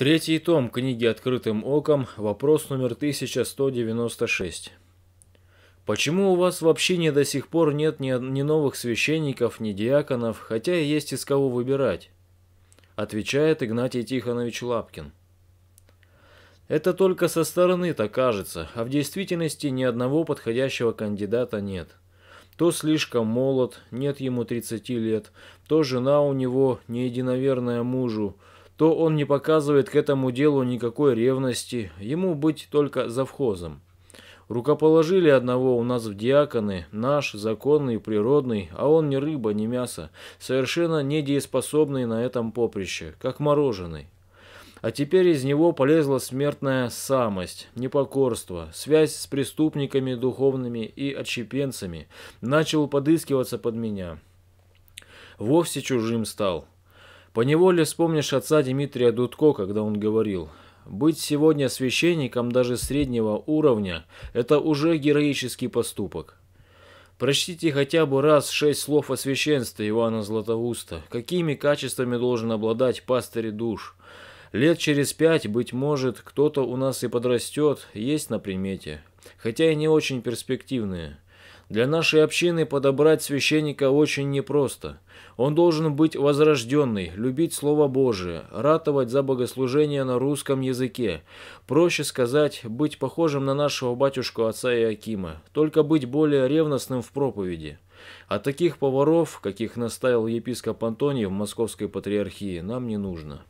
Третий том книги «Открытым оком», вопрос номер 1196. Почему у вас в общине до сих пор нет ни, ни новых священников, ни диаконов, хотя и есть из кого выбирать? Отвечает Игнатий Тихонович Лапкин. Это только со стороны так кажется, а в действительности ни одного подходящего кандидата нет. То слишком молод, нет ему 30 лет, то жена у него не единоверная мужу, то он не показывает к этому делу никакой ревности, ему быть только завхозом. Рукоположили одного у нас в диаконы, наш, законный, природный, а он ни рыба, ни мясо, совершенно недееспособный на этом поприще, как мороженый. А теперь из него полезла смертная самость, непокорство, связь с преступниками духовными и отщепенцами, начал подыскиваться под меня. Вовсе чужим стал. Поневоле вспомнишь отца Дмитрия Дудко, когда он говорил, «Быть сегодня священником даже среднего уровня – это уже героический поступок». Прочтите хотя бы раз шесть слов о священстве Ивана Златоуста. Какими качествами должен обладать пастырь душ? Лет через пять, быть может, кто-то у нас и подрастет, есть на примете. Хотя и не очень перспективные. Для нашей общины подобрать священника очень непросто. Он должен быть возрожденный, любить Слово Божие, ратовать за богослужение на русском языке. Проще сказать, быть похожим на нашего батюшку отца Иакима, только быть более ревностным в проповеди. А таких поваров, каких наставил епископ Антоний в московской патриархии, нам не нужно.